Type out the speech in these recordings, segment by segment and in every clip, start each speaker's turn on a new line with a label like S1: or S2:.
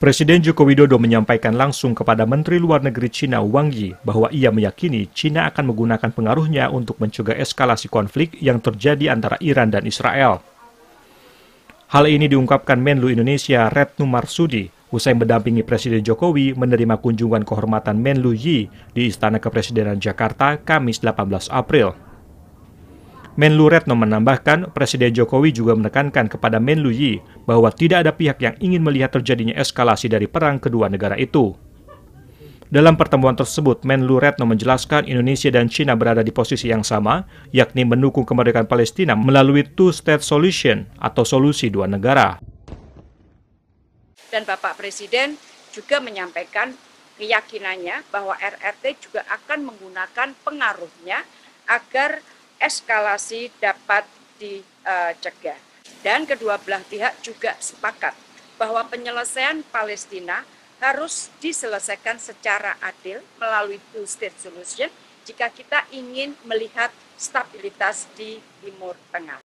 S1: Presiden Joko Widodo menyampaikan langsung kepada Menteri Luar Negeri Cina Wang Yi bahwa ia meyakini Cina akan menggunakan pengaruhnya untuk mencegah eskalasi konflik yang terjadi antara Iran dan Israel. Hal ini diungkapkan Menlu Indonesia Retno Marsudi usai mendampingi Presiden Jokowi menerima kunjungan kehormatan Menlu Yi di Istana Kepresidenan Jakarta Kamis 18 April. Menlu Retno menambahkan, Presiden Jokowi juga menekankan kepada Menlu Yi bahwa tidak ada pihak yang ingin melihat terjadinya eskalasi dari perang kedua negara itu. Dalam pertemuan tersebut, Menlu Retno menjelaskan Indonesia dan China berada di posisi yang sama, yakni mendukung kemerdekaan Palestina melalui two-state solution atau solusi dua negara.
S2: Dan Bapak Presiden juga menyampaikan keyakinannya bahwa RRT juga akan menggunakan pengaruhnya agar eskalasi dapat dicegah. Dan kedua belah pihak juga sepakat bahwa penyelesaian Palestina harus diselesaikan secara adil melalui two state solution jika kita ingin melihat stabilitas di Timur Tengah.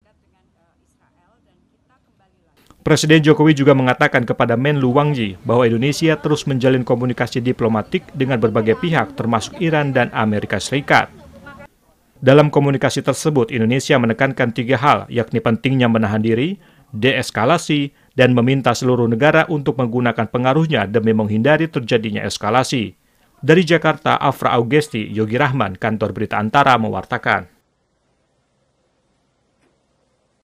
S1: Presiden Jokowi juga mengatakan kepada Menlu Wang Yi bahwa Indonesia terus menjalin komunikasi diplomatik dengan berbagai pihak termasuk Iran dan Amerika Serikat. Dalam komunikasi tersebut, Indonesia menekankan tiga hal, yakni pentingnya menahan diri, deeskalasi, dan meminta seluruh negara untuk menggunakan pengaruhnya demi menghindari terjadinya eskalasi. Dari Jakarta, Afra Augusti, Yogi Rahman, Kantor Berita Antara mewartakan.